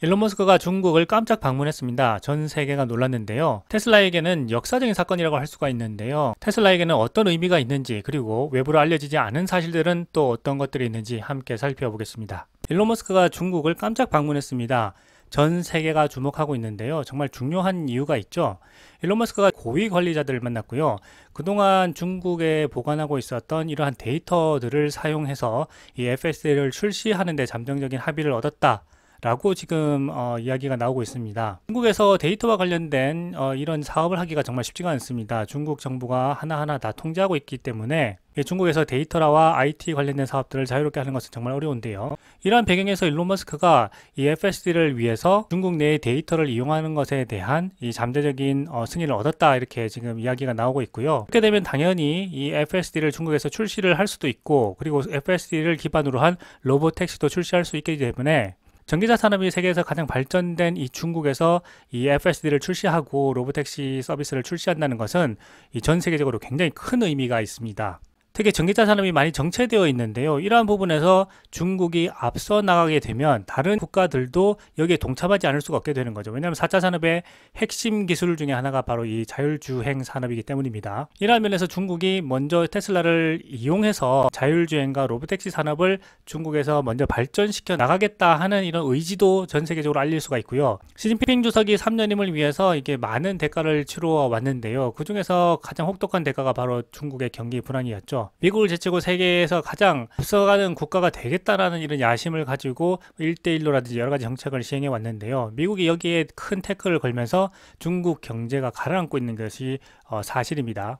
일론 머스크가 e 중국을 깜짝 방문했습니다. 전 세계가 놀랐는데요. 테슬라에게는 역사적인 사건이라고 할 수가 있는데요. 테슬라에게는 어떤 의미가 있는지 그리고 외부로 알려지지 않은 사실들은 또 어떤 것들이 있는지 함께 살펴보겠습니다. 일론 머스크가 중국을 깜짝 방문했습니다. 전 세계가 주목하고 있는데요. 정말 중요한 이유가 있죠. 일론 머스크가 고위 관리자들을 만났고요. 그동안 중국에 보관하고 있었던 이러한 데이터들을 사용해서 이 f s l 를 출시하는 데 잠정적인 합의를 얻었다. 라고 지금 어, 이야기가 나오고 있습니다. 중국에서 데이터와 관련된 어, 이런 사업을 하기가 정말 쉽지가 않습니다. 중국 정부가 하나하나 다 통제하고 있기 때문에 중국에서 데이터라와 IT 관련된 사업들을 자유롭게 하는 것은 정말 어려운데요. 이러한 배경에서 일론 머스크가 이 FSD를 위해서 중국 내의 데이터를 이용하는 것에 대한 이 잠재적인 어, 승인을 얻었다 이렇게 지금 이야기가 나오고 있고요. 그렇게 되면 당연히 이 FSD를 중국에서 출시를 할 수도 있고 그리고 FSD를 기반으로 한로봇택시도 출시할 수 있기 때문에 전기차 산업이 세계에서 가장 발전된 이 중국에서 이 FSD를 출시하고 로보택시 서비스를 출시한다는 것은 전 세계적으로 굉장히 큰 의미가 있습니다. 특히 전기차 산업이 많이 정체되어 있는데요. 이러한 부분에서 중국이 앞서 나가게 되면 다른 국가들도 여기에 동참하지 않을 수가 없게 되는 거죠. 왜냐하면 4차 산업의 핵심 기술 중에 하나가 바로 이 자율주행 산업이기 때문입니다. 이러한 면에서 중국이 먼저 테슬라를 이용해서 자율주행과 로보택시 산업을 중국에서 먼저 발전시켜 나가겠다 하는 이런 의지도 전 세계적으로 알릴 수가 있고요. 시진핑 주석이 3년임을 위해서 이게 많은 대가를 치러 왔는데요. 그 중에서 가장 혹독한 대가가 바로 중국의 경기 불황이었죠. 미국을 제치고 세계에서 가장 앞서가는 국가가 되겠다라는 이런 야심을 가지고 1대1로라든지 여러 가지 정책을 시행해 왔는데요. 미국이 여기에 큰 태클을 걸면서 중국 경제가 가라앉고 있는 것이 어, 사실입니다.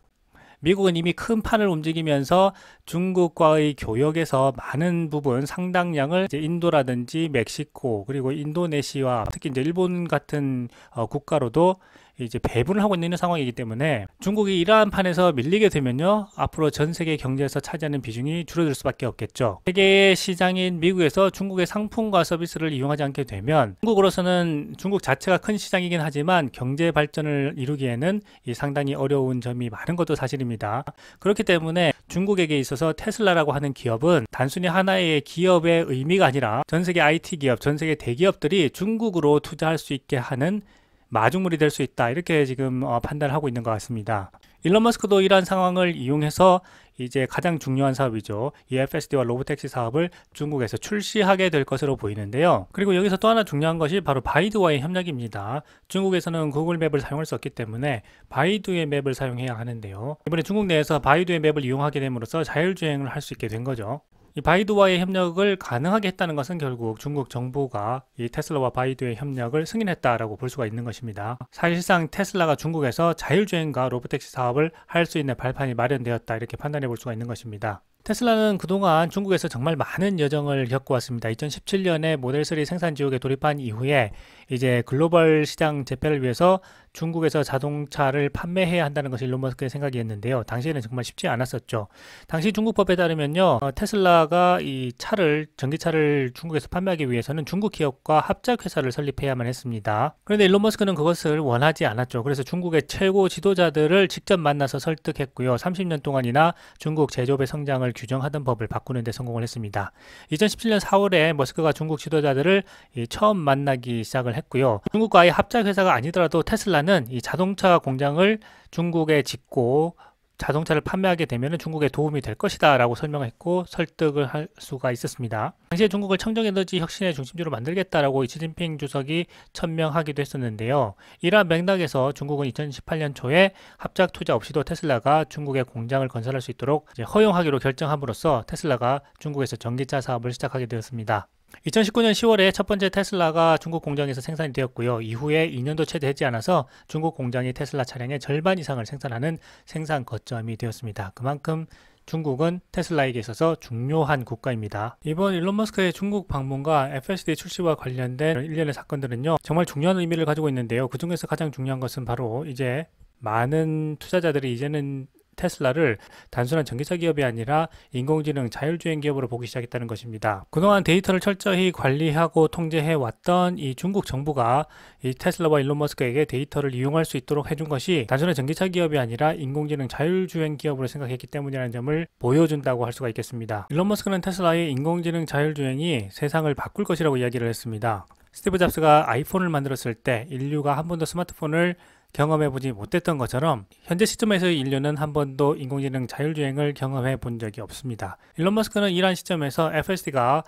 미국은 이미 큰 판을 움직이면서 중국과의 교역에서 많은 부분 상당량을 인도라든지 멕시코 그리고 인도네시아 특히 이제 일본 같은 어, 국가로도 이제 배분을 하고 있는 상황이기 때문에 중국이 이러한 판에서 밀리게 되면요 앞으로 전 세계 경제에서 차지하는 비중이 줄어들 수밖에 없겠죠 세계의 시장인 미국에서 중국의 상품과 서비스를 이용하지 않게 되면 중국으로서는 중국 자체가 큰 시장이긴 하지만 경제 발전을 이루기에는 상당히 어려운 점이 많은 것도 사실입니다 그렇기 때문에 중국에게 있어서 테슬라라고 하는 기업은 단순히 하나의 기업의 의미가 아니라 전 세계 IT 기업, 전 세계 대기업들이 중국으로 투자할 수 있게 하는 마중물이 될 수 있다 이렇게 지금 어, 판단을 하고 있는 것 같습니다. 일론 머스크도 이러한 상황을 이용해서 이제 가장 중요한 사업이죠. EFSD와 로보택시 사업을 중국에서 출시하게 될 것으로 보이는데요. 그리고 여기서 또 하나 중요한 것이 바로 바이두와의 협력입니다. 중국에서는 구글 맵을 사용할 수 없기 때문에 바이두의 맵을 사용해야 하는데요. 이번에 중국 내에서 바이두의 맵을 이용하게 됨으로써 자율주행을 할 수 있게 된 거죠. 바이두와의 협력을 가능하게 했다는 것은 결국 중국 정부가 이 테슬라와 바이두의 협력을 승인했다라고 볼 수가 있는 것입니다. 사실상 테슬라가 중국에서 자율주행과 로보택시 사업을 할 수 있는 발판이 마련되었다 이렇게 판단해 볼 수가 있는 것입니다. 테슬라는 그동안 중국에서 정말 많은 여정을 겪고왔습니다 2017년에 모델3 생산 지역에 돌입한 이후에 이제 글로벌 시장 재편를 위해서 중국에서 자동차를 판매해야 한다는 것이 일론 머스크의 생각이었는데요. 당시에는 정말 쉽지 않았었죠. 당시 중국법에 따르면요. 어, 테슬라가 이 차를 전기차를 중국에서 판매하기 위해서는 중국 기업과 합작 회사를 설립해야만 했습니다. 그런데 일론 머스크는 그것을 원하지 않았죠. 그래서 중국의 최고 지도자들을 직접 만나서 설득했고요. 30년 동안이나 중국 제조업의 성장을 규정하던 법을 바꾸는 데 성공을 했습니다. 2017년 4월에 머스크가 중국 지도자들을 처음 만나기 시작을 했습니다. 했고요. 중국과의 합작 회사가 아니더라도 테슬라는 이 자동차 공장을 중국에 짓고 자동차를 판매하게 되면 중국에 도움이 될 것이다 라고 설명했고 설득을 할 수가 있었습니다. 당시에 중국을 청정에너지 혁신의 중심지로 만들겠다라고 시진핑 주석이 천명하기도 했었는데요. 이러한 맥락에서 중국은 2018년 초에 합작 투자 없이도 테슬라가 중국에 공장을 건설할 수 있도록 허용하기로 결정함으로써 테슬라가 중국에서 전기차 사업을 시작하게 되었습니다. 2019년 10월에 첫 번째 테슬라가 중국 공장에서 생산이 되었고요. 이후에 2년도 채 되지 않아서 중국 공장이 테슬라 차량의 절반 이상을 생산하는 생산 거점이 되었습니다. 그만큼 중국은 테슬라에게 있어서 중요한 국가입니다. 이번 일론 머스크의 중국 방문과 FSD 출시와 관련된 일련의 사건들은요. 정말 중요한 의미를 가지고 있는데요. 그중에서 가장 중요한 것은 바로 이제 많은 투자자들이 이제는 테슬라를 단순한 전기차 기업이 아니라 인공지능 자율주행 기업으로 보기 시작했다는 것입니다. 그동안 데이터를 철저히 관리하고 통제해 왔던 이 중국 정부가 이 테슬라와 일론 머스크에게 데이터를 이용할 수 있도록 해준 것이 단순한 전기차 기업이 아니라 인공지능 자율주행 기업으로 생각했기 때문이라는 점을 보여준다고 할 수가 있겠습니다. 일론 머스크는 테슬라의 인공지능 자율주행이 세상을 바꿀 것이라고 이야기를 했습니다. 스티브 잡스가 아이폰을 만들었을 때 인류가 한 번 더 스마트폰을 경험해보지 못했던 것처럼 현재 시점에서의 인류는 한 번도 인공지능 자율주행을 경험해 본 적이 없습니다. 일론 머스크는 이러한 시점에서 FSD가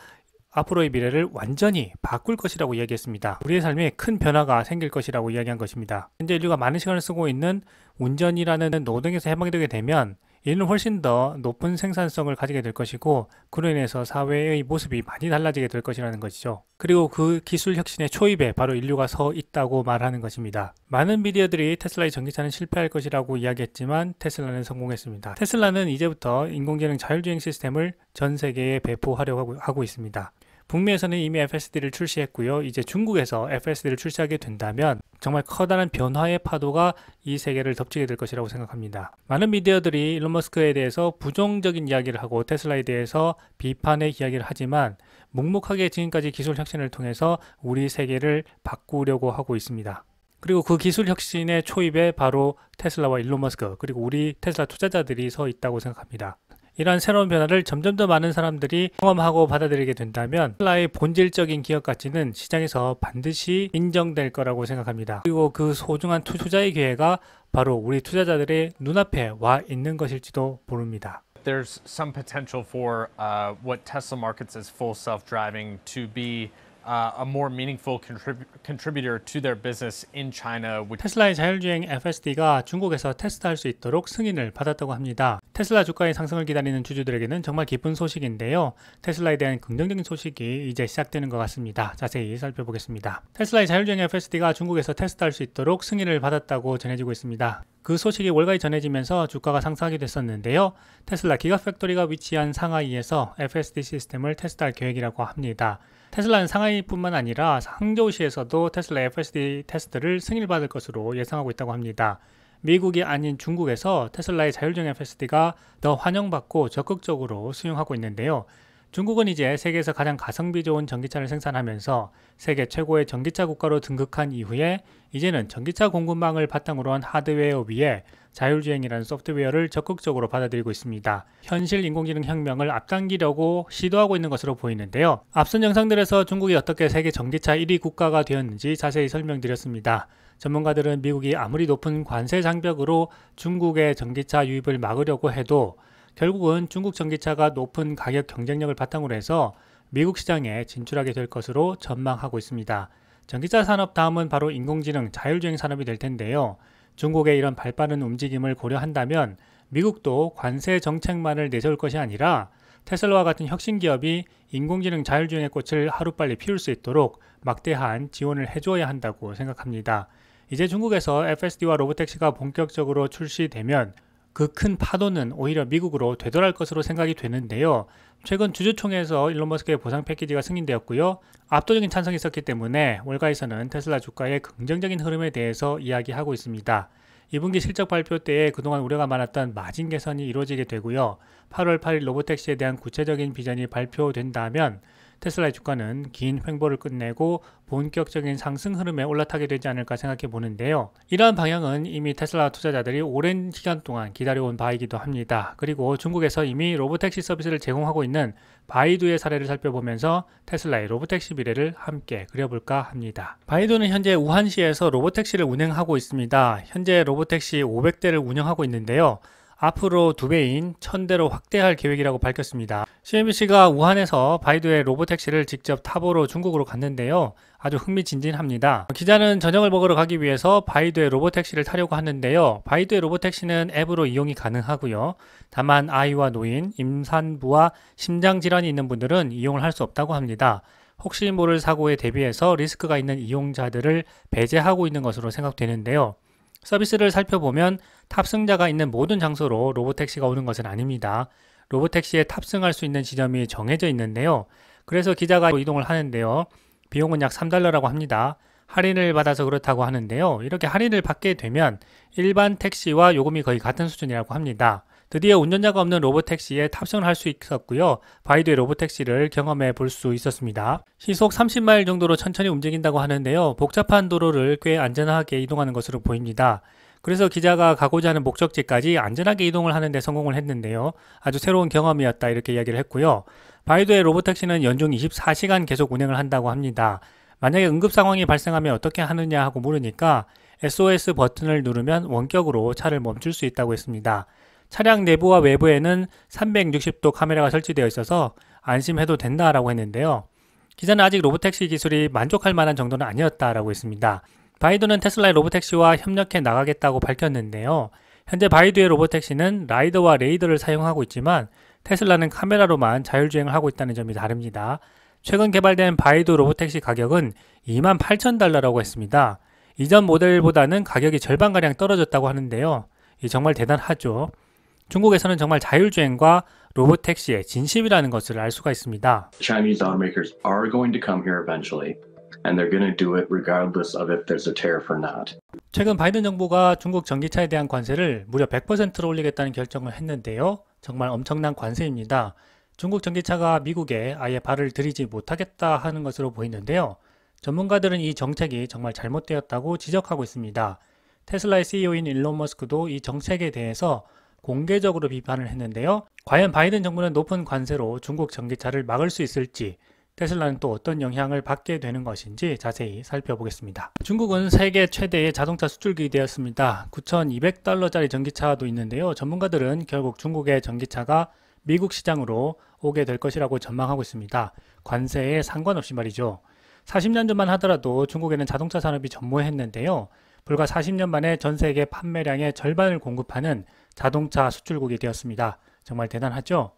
앞으로의 미래를 완전히 바꿀 것이라고 이야기했습니다. 우리의 삶에 큰 변화가 생길 것이라고 이야기한 것입니다. 현재 인류가 많은 시간을 쓰고 있는 운전이라는 노동에서 해방되게 되면 이는 훨씬 더 높은 생산성을 가지게 될 것이고 그로 인해서 사회의 모습이 많이 달라지게 될 것이라는 것이죠. 그리고 그 기술 혁신의 초입에 바로 인류가 서 있다고 말하는 것입니다. 많은 미디어들이 테슬라의 전기차는 실패할 것이라고 이야기했지만 테슬라는 성공했습니다. 테슬라는 이제부터 인공지능 자율주행 시스템을 전 세계에 배포하려고 하고 있습니다. 북미에서는 이미 FSD를 출시했고요. 이제 중국에서 FSD를 출시하게 된다면 정말 커다란 변화의 파도가 이 세계를 덮치게 될 것이라고 생각합니다. 많은 미디어들이 일론 머스크에 대해서 부정적인 이야기를 하고 테슬라에 대해서 비판의 이야기를 하지만 묵묵하게 지금까지 기술 혁신을 통해서 우리 세계를 바꾸려고 하고 있습니다. 그리고 그 기술 혁신의 초입에 바로 테슬라와 일론 머스크 그리고 우리 테슬라 투자자들이 서 있다고 생각합니다. 이런 새로운 변화를 점점 더 많은 사람들이 경험하고 받아들이게 된다면 콜라의 본질적인 기업 가치는 시장에서 반드시 인정될 거라고 생각합니다. 그리고 그 소중한 투자의 기회가 바로 우리 투자자들의 눈앞에 와 있는 것일지도 모릅니다. There's some potential for uh, what Tesla markets as full self-driving to be uh, a more meaningful contrib contributor to their business in China. 테슬라의 자율주행 FSD가 중국에서 테스트할 수 있도록 승인을 받았다고 합니다. 테슬라 주가의 상승을 기다리는 주주들에게는 정말 기쁜 소식인데요. 테슬라에 대한 긍정적인 소식이 이제 시작되는 것 같습니다. 자세히 살펴보겠습니다. 테슬라의 자율주행 FSD가 중국에서 테스트할 수 있도록 승인을 받았다고 전해지고 있습니다. 그 소식이 월가에 전해지면서 주가가 상승하게 됐었는데요. 테슬라 기가팩토리가 위치한 상하이에서 FSD 시스템을 테스트할 계획이라고 합니다. 테슬라는 상하이뿐만 아니라 항저우시에서도 테슬라 FSD 테스트를 승인받을 것으로 예상하고 있다고 합니다. 미국이 아닌 중국에서 테슬라의 자율주행 FSD가 더 환영받고 적극적으로 수용하고 있는데요. 중국은 이제 세계에서 가장 가성비 좋은 전기차를 생산하면서 세계 최고의 전기차 국가로 등극한 이후에 이제는 전기차 공급망을 바탕으로 한 하드웨어 위에 자율주행이라는 소프트웨어를 적극적으로 받아들이고 있습니다. 현실 인공지능 혁명을 앞당기려고 시도하고 있는 것으로 보이는데요. 앞선 영상들에서 중국이 어떻게 세계 전기차 1위 국가가 되었는지 자세히 설명드렸습니다. 전문가들은 미국이 아무리 높은 관세 장벽으로 중국의 전기차 유입을 막으려고 해도 결국은 중국 전기차가 높은 가격 경쟁력을 바탕으로 해서 미국 시장에 진출하게 될 것으로 전망하고 있습니다. 전기차 산업 다음은 바로 인공지능 자율주행 산업이 될 텐데요. 중국의 이런 발빠른 움직임을 고려한다면 미국도 관세 정책만을 내세울 것이 아니라 테슬라와 같은 혁신 기업이 인공지능 자율주행의 꽃을 하루빨리 피울 수 있도록 막대한 지원을 해줘야 한다고 생각합니다. 이제 중국에서 FSD와 로보택시가 본격적으로 출시되면 그큰 파도는 오히려 미국으로 되돌아갈 것으로 생각이 되는데요. 최근 주주총회에서 일론 머스크의 보상 패키지가 승인되었고요. 압도적인 찬성이 있었기 때문에 월가에서는 테슬라 주가의 긍정적인 흐름에 대해서 이야기하고 있습니다. 2분기 실적 발표 때에 그동안 우려가 많았던 마진 개선이 이루어지게 되고요. 8월 8일 로보택시에 대한 구체적인 비전이 발표된다면 테슬라의 주가는 긴 횡보를 끝내고 본격적인 상승 흐름에 올라타게 되지 않을까 생각해 보는데요. 이러한 방향은 이미 테슬라 투자자들이 오랜 기간 동안 기다려온 바이기도 합니다. 그리고 중국에서 이미 로보택시 서비스를 제공하고 있는 바이두의 사례를 살펴보면서 테슬라의 로보택시 미래를 함께 그려볼까 합니다. 바이두는 현재 우한시에서 로보택시를 운행하고 있습니다. 현재 로보택시 500대를 운영하고 있는데요. 앞으로 두 배인 천대로 확대할 계획이라고 밝혔습니다. CNBC가 우한에서 바이두의 로보택시를 직접 타보러 중국으로 갔는데요. 아주 흥미진진합니다. 기자는 저녁을 먹으러 가기 위해서 바이두의 로보택시를 타려고 하는데요. 바이두의 로보택시는 앱으로 이용이 가능하고요. 다만 아이와 노인, 임산부와 심장질환이 있는 분들은 이용을 할 수 없다고 합니다. 혹시 모를 사고에 대비해서 리스크가 있는 이용자들을 배제하고 있는 것으로 생각되는데요. 서비스를 살펴보면 탑승자가 있는 모든 장소로 로보택시가 오는 것은 아닙니다. 로보택시에 탑승할 수 있는 지점이 정해져 있는데요. 그래서 기자가 이동을 하는데요. 비용은 약 3달러라고 합니다. 할인을 받아서 그렇다고 하는데요. 이렇게 할인을 받게 되면 일반 택시와 요금이 거의 같은 수준이라고 합니다. 드디어 운전자가 없는 로봇택시에 탑승을 할 수 있었고요. 바이드의 로봇택시를 경험해 볼 수 있었습니다. 시속 30마일 정도로 천천히 움직인다고 하는데요. 복잡한 도로를 꽤 안전하게 이동하는 것으로 보입니다. 그래서 기자가 가고자 하는 목적지까지 안전하게 이동을 하는 데 성공을 했는데요. 아주 새로운 경험이었다 이렇게 이야기를 했고요. 바이두의 로보택시는 연중 24시간 계속 운행을 한다고 합니다. 만약에 응급 상황이 발생하면 어떻게 하느냐 하고 물으니까 SOS 버튼을 누르면 원격으로 차를 멈출 수 있다고 했습니다. 차량 내부와 외부에는 360도 카메라가 설치되어 있어서 안심해도 된다라고 했는데요. 기자는 아직 로보택시 기술이 만족할 만한 정도는 아니었다라고 했습니다. 바이두는 테슬라의 로보택시와 협력해 나가겠다고 밝혔는데요. 현재 바이두의 로보택시는 라이더와 레이더를 사용하고 있지만 테슬라는 카메라로만 자율주행을 하고 있다는 점이 다릅니다. 최근 개발된 바이두 로보택시 가격은 28,000달러라고 했습니다. 이전 모델보다는 가격이 절반가량 떨어졌다고 하는데요. 정말 대단하죠. 중국에서는 정말 자율주행과 로봇택시의 진심이라는 것을 알 수가 있습니다. Chinese automakers are going to come here eventually. and they're going to do it regardless of if there's a tariff or not. 최근 바이든 정부가 중국 전기차에 대한 관세를 무려 100%로 올리겠다는 결정을 했는데요. 정말 엄청난 관세입니다. 중국 전기차가 미국에 아예 발을 들이지 못하겠다 하는 것으로 보이는데요. 전문가들은 이 정책이 정말 잘못되었다고 지적하고 있습니다. 테슬라의 CEO인 일론 머스크도 이 정책에 대해서 공개적으로 비판을 했는데요. 과연 바이든 정부는 높은 관세로 중국 전기차를 막을 수 있을지 테슬라는 또 어떤 영향을 받게 되는 것인지 자세히 살펴보겠습니다. 중국은 세계 최대의 자동차 수출국이 되었습니다. 9,200달러짜리 전기차도 있는데요. 전문가들은 결국 중국의 전기차가 미국 시장으로 오게 될 것이라고 전망하고 있습니다. 관세에 상관없이 말이죠. 40년 전만 하더라도 중국에는 자동차 산업이 전무했는데요. 불과 40년 만에 전 세계 판매량의 절반을 공급하는 자동차 수출국이 되었습니다. 정말 대단하죠?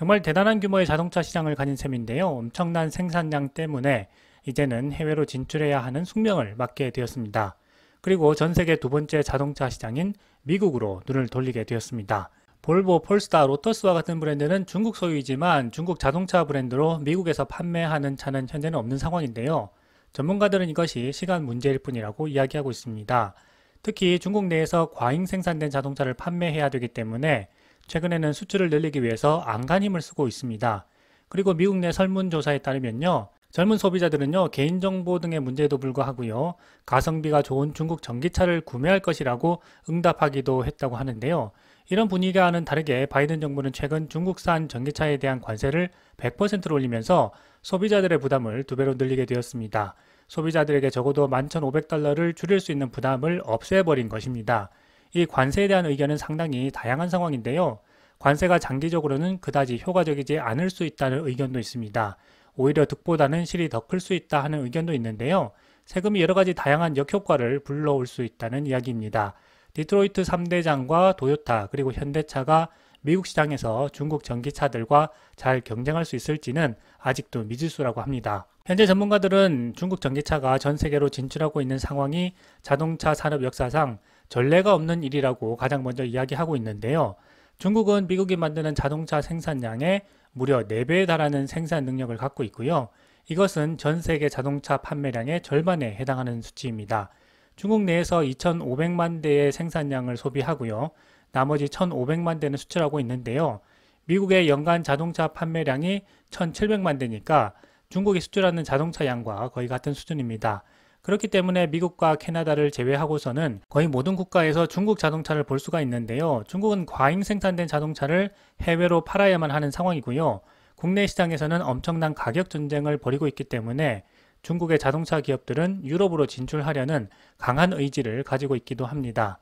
정말 대단한 규모의 자동차 시장을 가진 셈인데요. 엄청난 생산량 때문에 이제는 해외로 진출해야 하는 숙명을 맡게 되었습니다. 그리고 전 세계 두 번째 자동차 시장인 미국으로 눈을 돌리게 되었습니다. 볼보, 폴스타, 로터스와 같은 브랜드는 중국 소유이지만 중국 자동차 브랜드로 미국에서 판매하는 차는 현재는 없는 상황인데요. 전문가들은 이것이 시간 문제일 뿐이라고 이야기하고 있습니다. 특히 중국 내에서 과잉 생산된 자동차를 판매해야 되기 때문에 최근에는 수출을 늘리기 위해서 안간힘을 쓰고 있습니다. 그리고 미국 내 설문조사에 따르면요. 젊은 소비자들은요, 개인정보 등의 문제에도 불구하고요, 가성비가 좋은 중국 전기차를 구매할 것이라고 응답하기도 했다고 하는데요. 이런 분위기와는 다르게 바이든 정부는 최근 중국산 전기차에 대한 관세를 100%로 올리면서 소비자들의 부담을 두 배로 늘리게 되었습니다. 소비자들에게 적어도 11,500달러를 줄일 수 있는 부담을 없애버린 것입니다. 이 관세에 대한 의견은 상당히 다양한 상황인데요. 관세가 장기적으로는 그다지 효과적이지 않을 수 있다는 의견도 있습니다. 오히려 득보다는 실이 더 클 수 있다 하는 의견도 있는데요. 세금이 여러 가지 다양한 역효과를 불러올 수 있다는 이야기입니다. 디트로이트 3대장과 도요타 그리고 현대차가 미국 시장에서 중국 전기차들과 잘 경쟁할 수 있을지는 아직도 미지수라고 합니다. 현재 전문가들은 중국 전기차가 전 세계로 진출하고 있는 상황이 자동차 산업 역사상 전례가 없는 일이라고 가장 먼저 이야기하고 있는데요. 중국은 미국이 만드는 자동차 생산량의 무려 4배에 달하는 생산 능력을 갖고 있고요. 이것은 전 세계 자동차 판매량의 절반에 해당하는 수치입니다. 중국 내에서 2,500만 대의 생산량을 소비하고요. 나머지 1,500만 대는 수출하고 있는데요. 미국의 연간 자동차 판매량이 1,700만 대니까 중국이 수출하는 자동차 양과 거의 같은 수준입니다. 그렇기 때문에 미국과 캐나다를 제외하고서는 거의 모든 국가에서 중국 자동차를 볼 수가 있는데요. 중국은 과잉 생산된 자동차를 해외로 팔아야만 하는 상황이고요. 국내 시장에서는 엄청난 가격 전쟁을 벌이고 있기 때문에 중국의 자동차 기업들은 유럽으로 진출하려는 강한 의지를 가지고 있기도 합니다.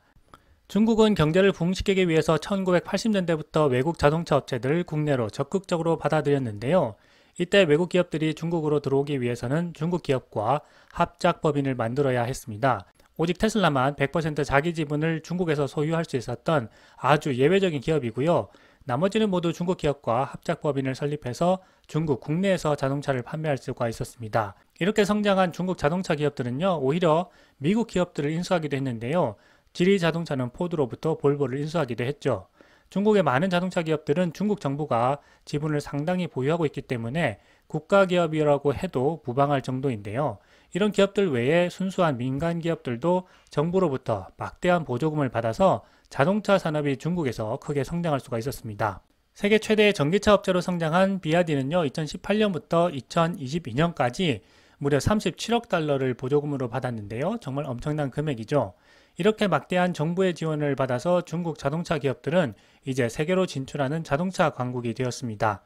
중국은 경제를 부흥시키기 위해서 1980년대부터 외국 자동차 업체들 을 국내로 적극적으로 받아들였는데요. 이때 외국 기업들이 중국으로 들어오기 위해서는 중국 기업과 합작법인을 만들어야 했습니다. 오직 테슬라만 100% 자기 지분을 중국에서 소유할 수 있었던 아주 예외적인 기업이고요. 나머지는 모두 중국 기업과 합작법인을 설립해서 중국 국내에서 자동차를 판매할 수가 있었습니다. 이렇게 성장한 중국 자동차 기업들은요, 오히려 미국 기업들을 인수하기도 했는데요. 지리 자동차는 포드로부터 볼보를 인수하기도 했죠. 중국의 많은 자동차 기업들은 중국 정부가 지분을 상당히 보유하고 있기 때문에 국가 기업이라고 해도 무방할 정도인데요. 이런 기업들 외에 순수한 민간 기업들도 정부로부터 막대한 보조금을 받아서 자동차 산업이 중국에서 크게 성장할 수가 있었습니다. 세계 최대의 전기차 업체로 성장한 비아디는요, 2018년부터 2022년까지 무려 37억 달러를 보조금으로 받았는데요. 정말 엄청난 금액이죠. 이렇게 막대한 정부의 지원을 받아서 중국 자동차 기업들은 이제 세계로 진출하는 자동차 광국이 되었습니다.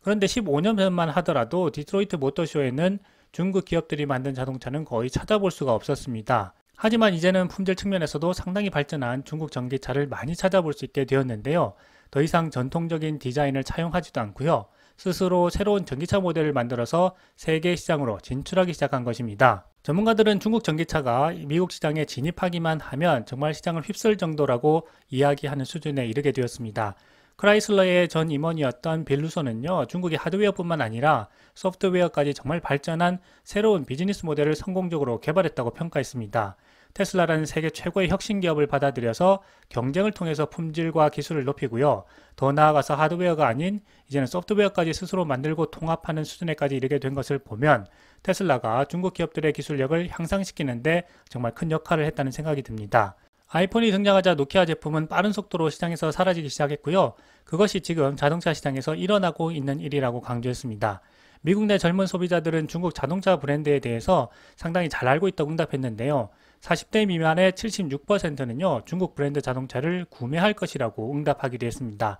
그런데 15년 전만 하더라도 디트로이트 모터쇼에는 중국 기업들이 만든 자동차는 거의 찾아볼 수가 없었습니다. 하지만 이제는 품질 측면에서도 상당히 발전한 중국 전기차를 많이 찾아볼 수 있게 되었는데요. 더 이상 전통적인 디자인을 차용하지도 않고요. 스스로 새로운 전기차 모델을 만들어서 세계 시장으로 진출하기 시작한 것입니다. 전문가들은 중국 전기차가 미국 시장에 진입하기만 하면 정말 시장을 휩쓸 정도라고 이야기하는 수준에 이르게 되었습니다. 크라이슬러의 전 임원이었던 빌루소는요, 중국의 하드웨어뿐만 아니라 소프트웨어까지 정말 발전한 새로운 비즈니스 모델을 성공적으로 개발했다고 평가했습니다. 테슬라라는 세계 최고의 혁신 기업을 받아들여서 경쟁을 통해서 품질과 기술을 높이고요. 더 나아가서 하드웨어가 아닌 이제는 소프트웨어까지 스스로 만들고 통합하는 수준에까지 이르게 된 것을 보면 테슬라가 중국 기업들의 기술력을 향상시키는데 정말 큰 역할을 했다는 생각이 듭니다. 아이폰이 등장하자 노키아 제품은 빠른 속도로 시장에서 사라지기 시작했고요. 그것이 지금 자동차 시장에서 일어나고 있는 일이라고 강조했습니다. 미국 내 젊은 소비자들은 중국 자동차 브랜드에 대해서 상당히 잘 알고 있다고 응답했는데요. 40대 미만의 76%는요, 중국 브랜드 자동차를 구매할 것이라고 응답하기도 했습니다.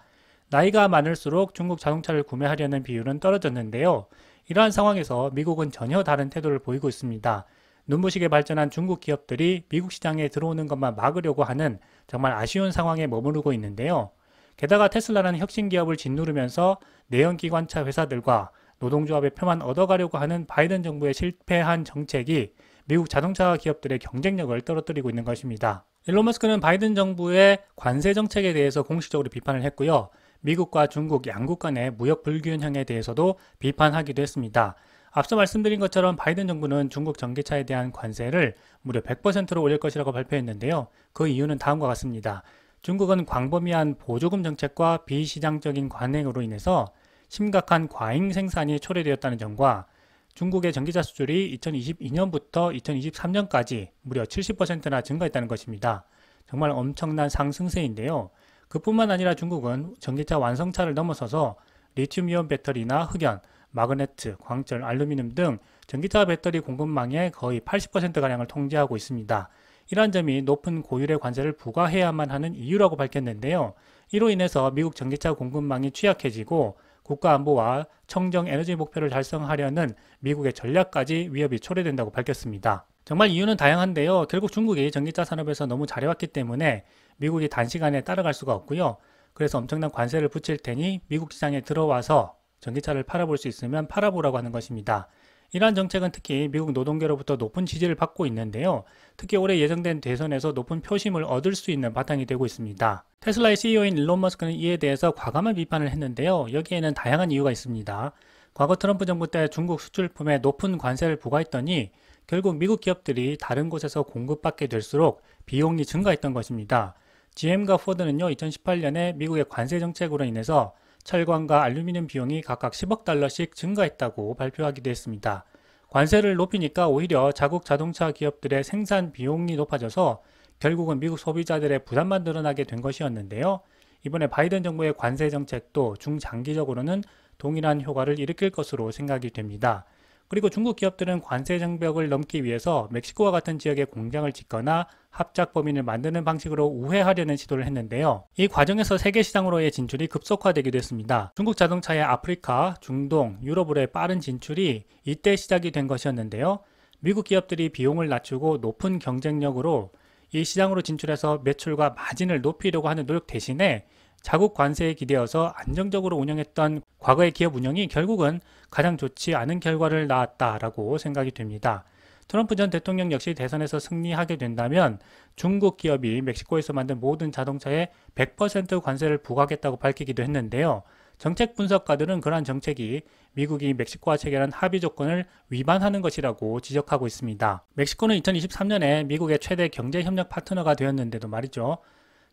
나이가 많을수록 중국 자동차를 구매하려는 비율은 떨어졌는데요. 이러한 상황에서 미국은 전혀 다른 태도를 보이고 있습니다. 눈부시게 발전한 중국 기업들이 미국 시장에 들어오는 것만 막으려고 하는 정말 아쉬운 상황에 머무르고 있는데요. 게다가 테슬라라는 혁신 기업을 짓누르면서 내연기관차 회사들과 노동조합의 표만 얻어가려고 하는 바이든 정부의 실패한 정책이 미국 자동차 기업들의 경쟁력을 떨어뜨리고 있는 것입니다. 일론 머스크는 바이든 정부의 관세 정책에 대해서 공식적으로 비판을 했고요. 미국과 중국 양국 간의 무역 불균형에 대해서도 비판하기도 했습니다. 앞서 말씀드린 것처럼 바이든 정부는 중국 전기차에 대한 관세를 무려 100%로 올릴 것이라고 발표했는데요. 그 이유는 다음과 같습니다. 중국은 광범위한 보조금 정책과 비시장적인 관행으로 인해서 심각한 과잉 생산이 초래되었다는 점과 중국의 전기차 수출이 2022년부터 2023년까지 무려 70%나 증가했다는 것입니다. 정말 엄청난 상승세인데요. 그뿐만 아니라 중국은 전기차 완성차를 넘어서서 리튬이온 배터리나 흑연, 마그네트, 광철, 알루미늄 등 전기차 배터리 공급망의 거의 80%가량을 통제하고 있습니다. 이러한 점이 높은 고율의 관세를 부과해야만 하는 이유라고 밝혔는데요. 이로 인해서 미국 전기차 공급망이 취약해지고 국가안보와 청정 에너지 목표를 달성하려는 미국의 전략까지 위협이 초래된다고 밝혔습니다. 정말 이유는 다양한데요. 결국 중국이 전기차 산업에서 너무 잘해왔기 때문에 미국이 단시간에 따라갈 수가 없고요. 그래서 엄청난 관세를 붙일 테니 미국 시장에 들어와서 전기차를 팔아볼 수 있으면 팔아보라고 하는 것입니다. 이러한 정책은 특히 미국 노동계로부터 높은 지지를 받고 있는데요. 특히 올해 예정된 대선에서 높은 표심을 얻을 수 있는 바탕이 되고 있습니다. 테슬라의 CEO인 일론 머스크는 이에 대해서 과감한 비판을 했는데요. 여기에는 다양한 이유가 있습니다. 과거 트럼프 정부 때 중국 수출품에 높은 관세를 부과했더니 결국 미국 기업들이 다른 곳에서 공급받게 될수록 비용이 증가했던 것입니다. GM과 포드는요, 2018년에 미국의 관세 정책으로 인해서 철광과 알루미늄 비용이 각각 10억 달러씩 증가했다고 발표하기도 했습니다. 관세를 높이니까 오히려 자국 자동차 기업들의 생산 비용이 높아져서 결국은 미국 소비자들의 부담만 늘어나게 된 것이었는데요. 이번에 바이든 정부의 관세 정책도 중장기적으로는 동일한 효과를 일으킬 것으로 생각이 됩니다. 그리고 중국 기업들은 관세 장벽을 넘기 위해서 멕시코와 같은 지역에 공장을 짓거나 합작 범인을 만드는 방식으로 우회하려는 시도를 했는데요. 이 과정에서 세계 시장으로의 진출이 급속화되기도 했습니다. 중국 자동차의 아프리카, 중동, 유럽으로의 빠른 진출이 이때 시작이 된 것이었는데요. 미국 기업들이 비용을 낮추고 높은 경쟁력으로 이 시장으로 진출해서 매출과 마진을 높이려고 하는 노력 대신에 자국 관세에 기대어서 안정적으로 운영했던 과거의 기업 운영이 결국은 가장 좋지 않은 결과를 낳았다라고 생각이 됩니다. 트럼프 전 대통령 역시 대선에서 승리하게 된다면 중국 기업이 멕시코에서 만든 모든 자동차에 100% 관세를 부과하겠다고 밝히기도 했는데요. 정책 분석가들은 그러한 정책이 미국이 멕시코와 체결한 합의 조건을 위반하는 것이라고 지적하고 있습니다. 멕시코는 2023년에 미국의 최대 경제협력 파트너가 되었는데도 말이죠.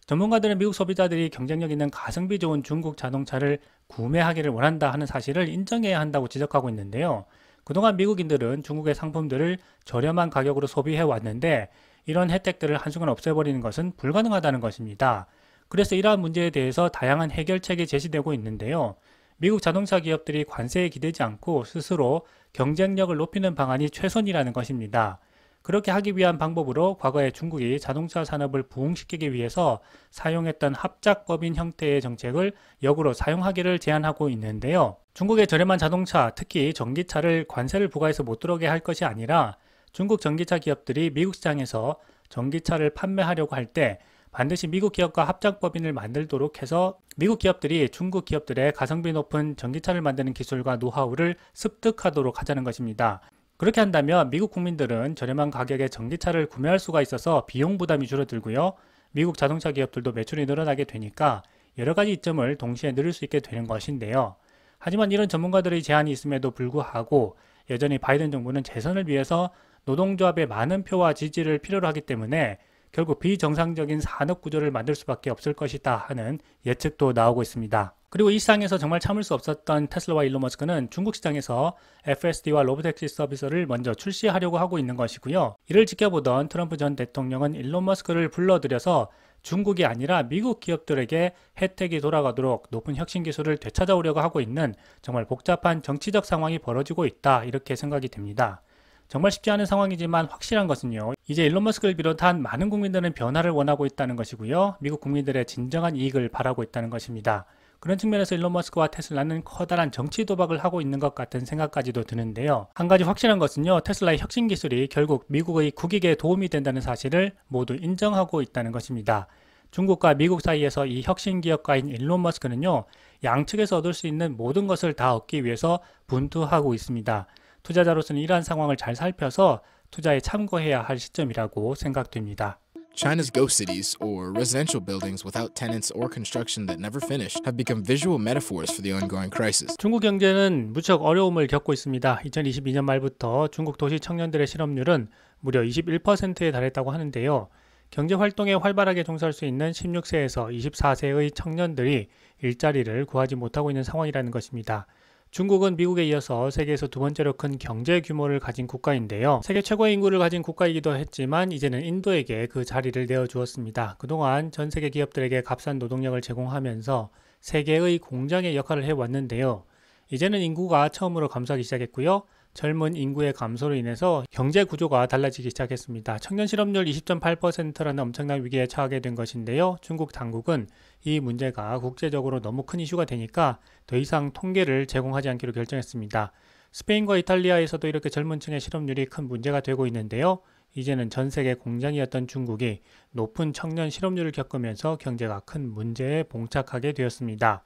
전문가들은 미국 소비자들이 경쟁력 있는 가성비 좋은 중국 자동차를 구매하기를 원한다 하는 사실을 인정해야 한다고 지적하고 있는데요. 그동안 미국인들은 중국의 상품들을 저렴한 가격으로 소비해 왔는데 이런 혜택들을 한순간 없애버리는 것은 불가능하다는 것입니다. 그래서 이러한 문제에 대해서 다양한 해결책이 제시되고 있는데요. 미국 자동차 기업들이 관세에 기대지 않고 스스로 경쟁력을 높이는 방안이 최선이라는 것입니다. 그렇게 하기 위한 방법으로 과거에 중국이 자동차 산업을 부흥시키기 위해서 사용했던 합작법인 형태의 정책을 역으로 사용하기를 제안하고 있는데요. 중국의 저렴한 자동차, 특히 전기차를 관세를 부과해서 못 들어오게 할 것이 아니라 중국 전기차 기업들이 미국 시장에서 전기차를 판매하려고 할 때 반드시 미국 기업과 합작법인을 만들도록 해서 미국 기업들이 중국 기업들의 가성비 높은 전기차를 만드는 기술과 노하우를 습득하도록 하자는 것입니다. 그렇게 한다면 미국 국민들은 저렴한 가격에 전기차를 구매할 수가 있어서 비용 부담이 줄어들고요. 미국 자동차 기업들도 매출이 늘어나게 되니까 여러 가지 이점을 동시에 누릴 수 있게 되는 것인데요. 하지만 이런 전문가들의 제안이 있음에도 불구하고 여전히 바이든 정부는 재선을 위해서 노동조합의 많은 표와 지지를 필요로 하기 때문에 결국 비정상적인 산업 구조를 만들 수밖에 없을 것이다 하는 예측도 나오고 있습니다. 그리고 이 시장에서 정말 참을 수 없었던 테슬라와 일론 머스크는 중국 시장에서 FSD와 로보택시 서비스를 먼저 출시하려고 하고 있는 것이고요. 이를 지켜보던 트럼프 전 대통령은 일론 머스크를 불러들여서 중국이 아니라 미국 기업들에게 혜택이 돌아가도록 높은 혁신 기술을 되찾아오려고 하고 있는 정말 복잡한 정치적 상황이 벌어지고 있다 이렇게 생각이 됩니다. 정말 쉽지 않은 상황이지만 확실한 것은요. 이제 일론 머스크를 비롯한 많은 국민들은 변화를 원하고 있다는 것이고요. 미국 국민들의 진정한 이익을 바라고 있다는 것입니다. 그런 측면에서 일론 머스크와 테슬라는 커다란 정치 도박을 하고 있는 것 같은 생각까지도 드는데요. 한 가지 확실한 것은요. 테슬라의 혁신 기술이 결국 미국의 국익에 도움이 된다는 사실을 모두 인정하고 있다는 것입니다. 중국과 미국 사이에서 이 혁신 기업가인 일론 머스크는요. 양측에서 얻을 수 있는 모든 것을 다 얻기 위해서 분투하고 있습니다. 투자자로서는 이러한 상황을 잘 살펴서 투자에 참고해야 할 시점이라고 생각됩니다. China's ghost cities, or residential buildings without tenants or construction that never finished, have become visual metaphors for the ongoing crisis. 중국 경제는 무척 어려움을 겪고 있습니다. 2022년 말부터 중국 도시 청년들의 실업률은 무려 21%에 달했다고 하는데요. 경제 활동에 활발하게 종사할 수 있는 16세에서 24세의 청년들이 일자리를 구하지 못하고 있는 상황이라는 것입니다. 중국은 미국에 이어서 세계에서 두 번째로 큰 경제 규모를 가진 국가인데요. 세계 최고의 인구를 가진 국가이기도 했지만 이제는 인도에게 그 자리를 내어주었습니다. 그동안 전 세계 기업들에게 값싼 노동력을 제공하면서 세계의 공장의 역할을 해왔는데요. 이제는 인구가 처음으로 감소하기 시작했고요. 젊은 인구의 감소로 인해서 경제 구조가 달라지기 시작했습니다. 청년 실업률 20.8%라는 엄청난 위기에 처하게 된 것인데요. 중국 당국은 이 문제가 국제적으로 너무 큰 이슈가 되니까 더 이상 통계를 제공하지 않기로 결정했습니다. 스페인과 이탈리아에서도 이렇게 젊은 층의 실업률이 큰 문제가 되고 있는데요. 이제는 전 세계 공장이었던 중국이 높은 청년 실업률을 겪으면서 경제가 큰 문제에 봉착하게 되었습니다.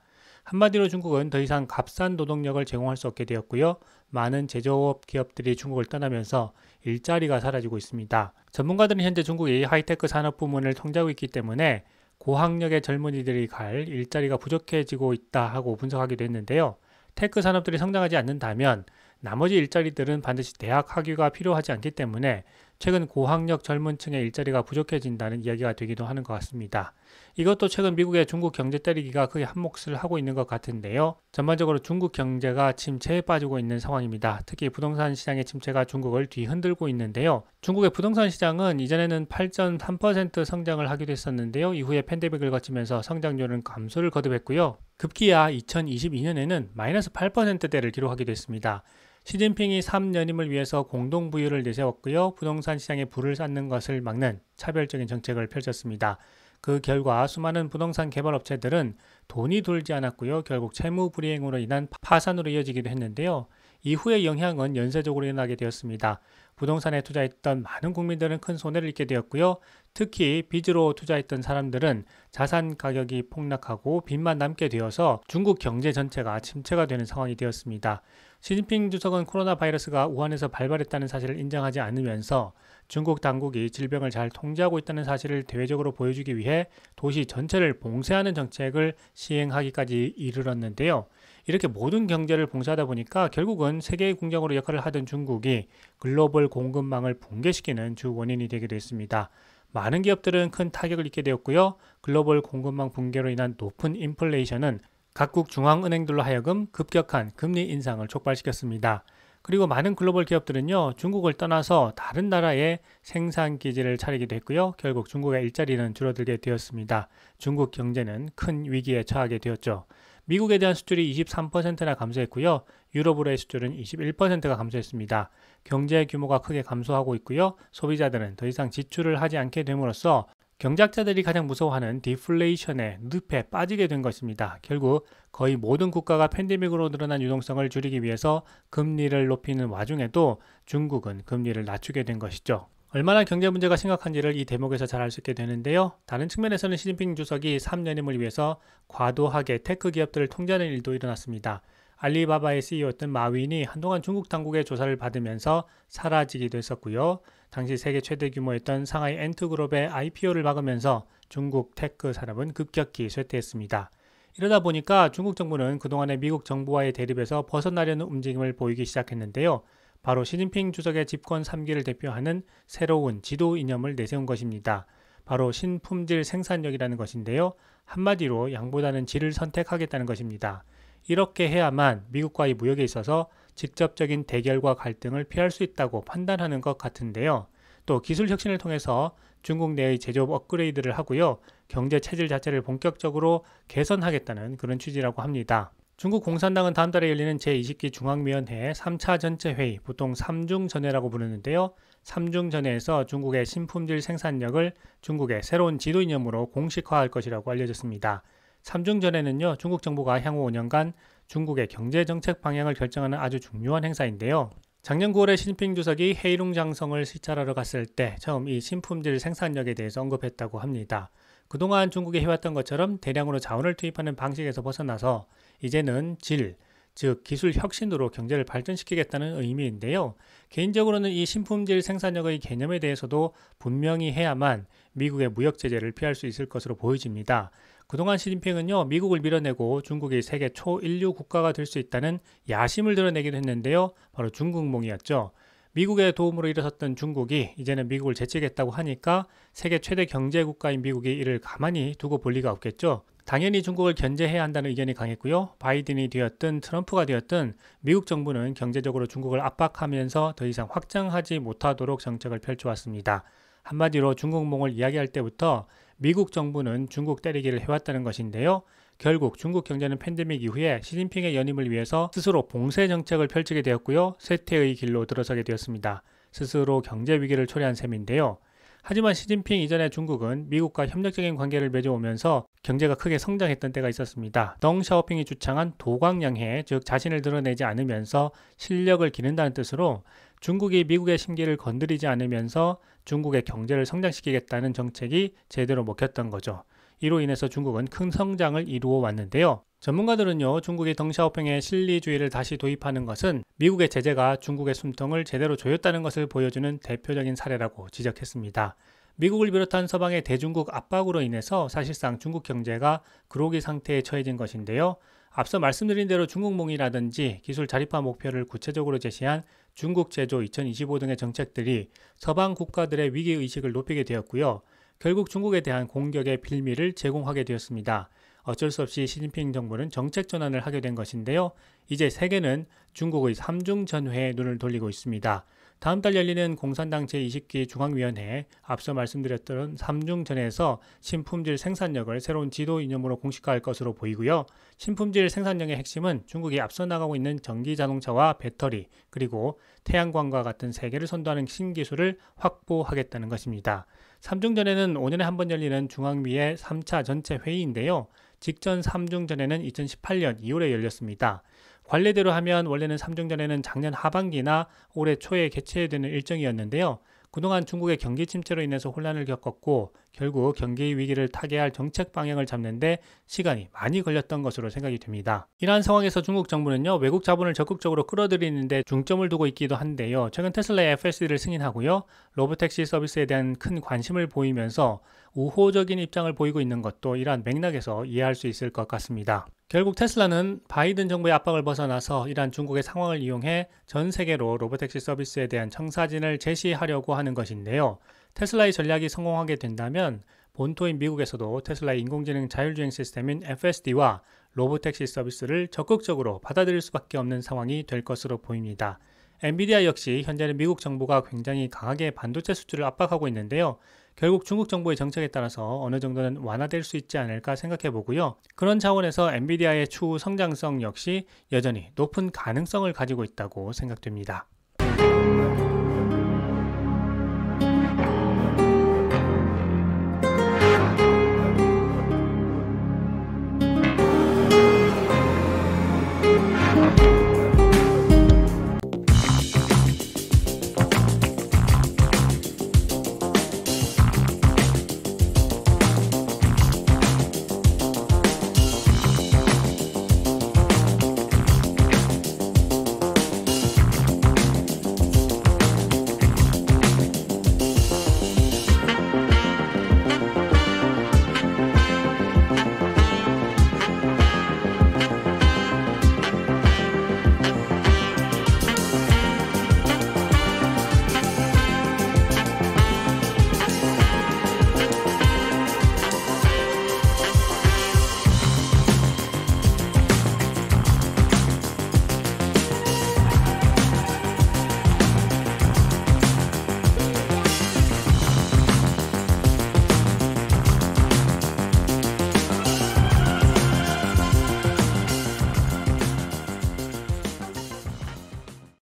한마디로 중국은 더 이상 값싼 노동력을 제공할 수 없게 되었고요. 많은 제조업 기업들이 중국을 떠나면서 일자리가 사라지고 있습니다. 전문가들은 현재 중국이 하이테크 산업 부문을 통제하고 있기 때문에 고학력의 젊은이들이 갈 일자리가 부족해지고 있다 하고 분석하기도 했는데요. 테크 산업들이 성장하지 않는다면 나머지 일자리들은 반드시 대학 학위가 필요하지 않기 때문에 최근 고학력 젊은 층의 일자리가 부족해진다는 이야기가 되기도 하는 것 같습니다. 이것도 최근 미국의 중국 경제 때리기가 크게 한몫을 하고 있는 것 같은데요. 전반적으로 중국 경제가 침체에 빠지고 있는 상황입니다. 특히 부동산 시장의 침체가 중국을 뒤흔들고 있는데요. 중국의 부동산 시장은 이전에는 8.3% 성장을 하기도 했었는데요. 이후에 팬데믹을 거치면서 성장률은 감소를 거듭했고요. 급기야 2022년에는 마이너스 8%대를 기록하기도 했습니다. 시진핑이 3년임을 위해서 공동 부유를 내세웠고요. 부동산 시장에 불을 쌓는 것을 막는 차별적인 정책을 펼쳤습니다. 그 결과 수많은 부동산 개발 업체들은 돈이 돌지 않았고요. 결국 채무 불이행으로 인한 파산으로 이어지기도 했는데요. 이후의 영향은 연쇄적으로 일어나게 되었습니다. 부동산에 투자했던 많은 국민들은 큰 손해를 입게 되었고요. 특히 빚으로 투자했던 사람들은 자산 가격이 폭락하고 빚만 남게 되어서 중국 경제 전체가 침체가 되는 상황이 되었습니다. 시진핑 주석은 코로나 바이러스가 우한에서 발발했다는 사실을 인정하지 않으면서 중국 당국이 질병을 잘 통제하고 있다는 사실을 대외적으로 보여주기 위해 도시 전체를 봉쇄하는 정책을 시행하기까지 이르렀는데요. 이렇게 모든 경제를 봉쇄하다 보니까 결국은 세계의 공장으로 역할을 하던 중국이 글로벌 공급망을 붕괴시키는 주 원인이 되기도 했습니다. 많은 기업들은 큰 타격을 입게 되었고요. 글로벌 공급망 붕괴로 인한 높은 인플레이션은 각국 중앙은행들로 하여금 급격한 금리 인상을 촉발시켰습니다. 그리고 많은 글로벌 기업들은요, 중국을 떠나서 다른 나라에 생산 기지를 차리게 됐고요. 결국 중국의 일자리는 줄어들게 되었습니다. 중국 경제는 큰 위기에 처하게 되었죠. 미국에 대한 수출이 23%나 감소했고요. 유럽으로의 수출은 21%가 감소했습니다. 경제 규모가 크게 감소하고 있고요. 소비자들은 더 이상 지출을 하지 않게 됨으로써 경작자들이 가장 무서워하는 디플레이션의 늪에 빠지게 된 것입니다. 결국 거의 모든 국가가 팬데믹으로 늘어난 유동성을 줄이기 위해서 금리를 높이는 와중에도 중국은 금리를 낮추게 된 것이죠. 얼마나 경제 문제가 심각한지를 이 대목에서 잘 알 수 있게 되는데요. 다른 측면에서는 시진핑 주석이 3년임을 위해서 과도하게 테크 기업들을 통제하는 일도 일어났습니다. 알리바바의 CEO였던 마윈이 한동안 중국 당국의 조사를 받으면서 사라지기도 했었고요. 당시 세계 최대 규모였던 상하이 엔트그룹의 IPO를 막으면서 중국 테크 산업은 급격히 쇠퇴했습니다. 이러다 보니까 중국 정부는 그동안의 미국 정부와의 대립에서 벗어나려는 움직임을 보이기 시작했는데요. 바로 시진핑 주석의 집권 3기를 대표하는 새로운 지도 이념을 내세운 것입니다. 바로 신품질 생산력이라는 것인데요. 한마디로 양보다는 질을 선택하겠다는 것입니다. 이렇게 해야만 미국과의 무역에 있어서 직접적인 대결과 갈등을 피할 수 있다고 판단하는 것 같은데요. 또 기술 혁신을 통해서 중국 내의 제조업 업그레이드를 하고요. 경제 체질 자체를 본격적으로 개선하겠다는 그런 취지라고 합니다. 중국 공산당은 다음 달에 열리는 제20기 중앙위원회 3차 전체 회의, 보통 3중전회라고 부르는데요. 3중전회에서 중국의 신품질 생산력을 중국의 새로운 지도이념으로 공식화할 것이라고 알려졌습니다. 3중 전에는요 중국 정부가 향후 5년간 중국의 경제 정책 방향을 결정하는 아주 중요한 행사인데요. 작년 9월에 신핑 주석이 헤이룽 장성을 시찰하러 갔을 때 처음 이 신품질 생산력에 대해서 언급했다고 합니다. 그동안 중국이 해왔던 것처럼 대량으로 자원을 투입하는 방식에서 벗어나서 이제는 질, 즉 기술 혁신으로 경제를 발전시키겠다는 의미인데요. 개인적으로는 이 신품질 생산력의 개념에 대해서도 분명히 해야만 미국의 무역 제재를 피할 수 있을 것으로 보여집니다. 그동안 시진핑은요, 미국을 밀어내고 중국이 세계 초인류 국가가 될 수 있다는 야심을 드러내기도 했는데요. 바로 중국몽이었죠. 미국의 도움으로 일어섰던 중국이 이제는 미국을 제치겠다고 하니까 세계 최대 경제 국가인 미국이 이를 가만히 두고 볼 리가 없겠죠. 당연히 중국을 견제해야 한다는 의견이 강했고요. 바이든이 되었든 트럼프가 되었든 미국 정부는 경제적으로 중국을 압박하면서 더 이상 확장하지 못하도록 정책을 펼쳐왔습니다. 한마디로 중국몽을 이야기할 때부터 미국 정부는 중국 때리기를 해왔다는 것인데요. 결국 중국 경제는 팬데믹 이후에 시진핑의 연임을 위해서 스스로 봉쇄 정책을 펼치게 되었고요. 쇠퇴의 길로 들어서게 되었습니다. 스스로 경제 위기를 초래한 셈인데요. 하지만 시진핑 이전의 중국은 미국과 협력적인 관계를 맺어오면서 경제가 크게 성장했던 때가 있었습니다. 덩샤오핑이 주창한 도광양해, 즉 자신을 드러내지 않으면서 실력을 기른다는 뜻으로 중국이 미국의 심기를 건드리지 않으면서 중국의 경제를 성장시키겠다는 정책이 제대로 먹혔던 거죠. 이로 인해서 중국은 큰 성장을 이루어 왔는데요. 전문가들은요, 중국이 덩샤오핑의 실리주의를 다시 도입하는 것은 미국의 제재가 중국의 숨통을 제대로 조였다는 것을 보여주는 대표적인 사례라고 지적했습니다. 미국을 비롯한 서방의 대중국 압박으로 인해서 사실상 중국 경제가 그로기 상태에 처해진 것인데요. 앞서 말씀드린 대로 중국몽이라든지 기술 자립화 목표를 구체적으로 제시한 중국 제조 2025 등의 정책들이 서방 국가들의 위기 의식을 높이게 되었고요. 결국 중국에 대한 공격의 빌미를 제공하게 되었습니다. 어쩔 수 없이 시진핑 정부는 정책 전환을 하게 된 것인데요. 이제 세계는 중국의 삼중 전회에 눈을 돌리고 있습니다. 다음 달 열리는 공산당 제20기 중앙위원회 앞서 말씀드렸던 3중전에서 신품질 생산력을 새로운 지도 이념으로 공식화할 것으로 보이고요. 신품질 생산력의 핵심은 중국이 앞서 나가고 있는 전기 자동차와 배터리 그리고 태양광과 같은 세계를 선도하는 신기술을 확보하겠다는 것입니다. 3중전에는 5년에 한 번 열리는 중앙위의 3차 전체 회의인데요. 직전 3중전에는 2018년 2월에 열렸습니다. 관례대로 하면 원래는 삼중전에는 작년 하반기나 올해 초에 개최되는 일정이었는데요. 그동안 중국의 경기 침체로 인해서 혼란을 겪었고 결국 경기 위기를 타개할 정책 방향을 잡는데 시간이 많이 걸렸던 것으로 생각이 됩니다. 이러한 상황에서 중국 정부는요 외국 자본을 적극적으로 끌어들이는데 중점을 두고 있기도 한데요. 최근 테슬라의 FSD를 승인하고요 로보택시 서비스에 대한 큰 관심을 보이면서 우호적인 입장을 보이고 있는 것도 이러한 맥락에서 이해할 수 있을 것 같습니다. 결국 테슬라는 바이든 정부의 압박을 벗어나서 이란 중국의 상황을 이용해 전 세계로 로보택시 서비스에 대한 청사진을 제시하려고 하는 것인데요. 테슬라의 전략이 성공하게 된다면 본토인 미국에서도 테슬라의 인공지능 자율주행 시스템인 FSD와 로보택시 서비스를 적극적으로 받아들일 수밖에 없는 상황이 될 것으로 보입니다. 엔비디아 역시 현재는 미국 정부가 굉장히 강하게 반도체 수출을 압박하고 있는데요. 결국 중국 정부의 정책에 따라서 어느 정도는 완화될 수 있지 않을까 생각해 보고요. 그런 차원에서 엔비디아의 추후 성장성 역시 여전히 높은 가능성을 가지고 있다고 생각됩니다.